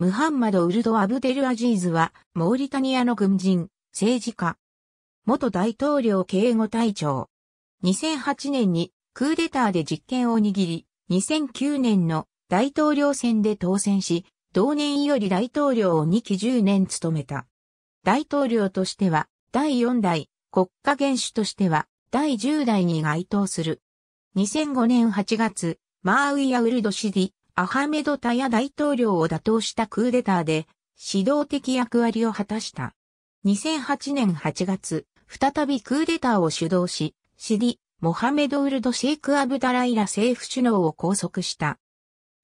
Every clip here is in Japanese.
ムハンマド・ウルド・アブデル・アジーズは、モーリタニアの軍人、政治家。元大統領警護隊長。2008年にクーデターで実権を握り、2009年の大統領選で当選し、同年より大統領を2期10年務めた。大統領としては、第4代、国家元首としては、第10代に該当する。2005年8月、マーウィア・ウルド・シディ、アハメド・タヤ大統領を打倒したクーデターで、指導的役割を果たした。2008年8月、再びクーデターを主導し、シリ、モハメド・ウルド・シェイク・アブダライラ政府首脳を拘束した。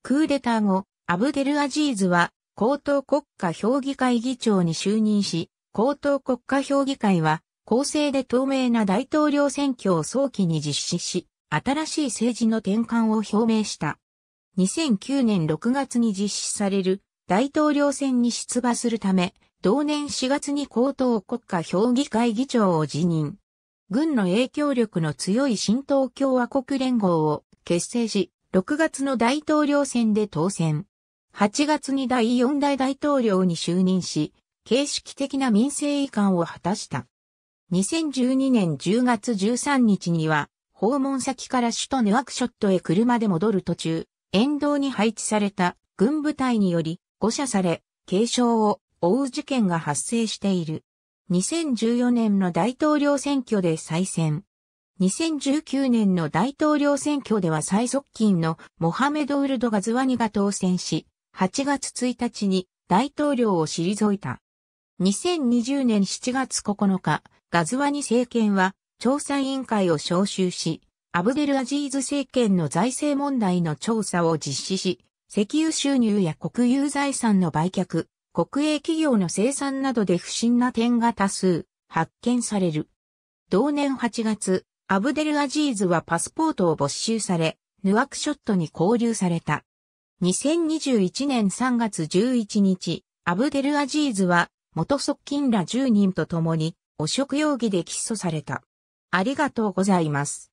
クーデター後、アブデル・アジーズは、高等国家評議会議長に就任し、高等国家評議会は、公正で透明な大統領選挙を早期に実施し、新しい政治の転換を表明した。2009年6月に実施される大統領選に出馬するため、同年4月に高等国家評議会議長を辞任。軍の影響力の強い新東共和国連合を結成し、6月の大統領選で当選。8月に第4代大統領に就任し、形式的な民政移管を果たした。2012年10月13日には、訪問先から首都ネワクショットへ車で戻る途中、沿道に配置された軍部隊により誤射され、軽傷を負う事件が発生している。2014年の大統領選挙で再選。2019年の大統領選挙では最側近のモハメド・ウルドガズワニが当選し、8月1日に大統領を退いた。2020年7月9日、ガズワニ政権は調査委員会を招集し、アブデルアジーズ政権の財政問題の調査を実施し、石油収入や国有財産の売却、国営企業の生産などで不審な点が多数発見される。同年8月、アブデルアジーズはパスポートを没収され、ヌアクショットに交流された。2021年3月11日、アブデルアジーズは元側近ら10人と共に汚職容疑で起訴された。ありがとうございます。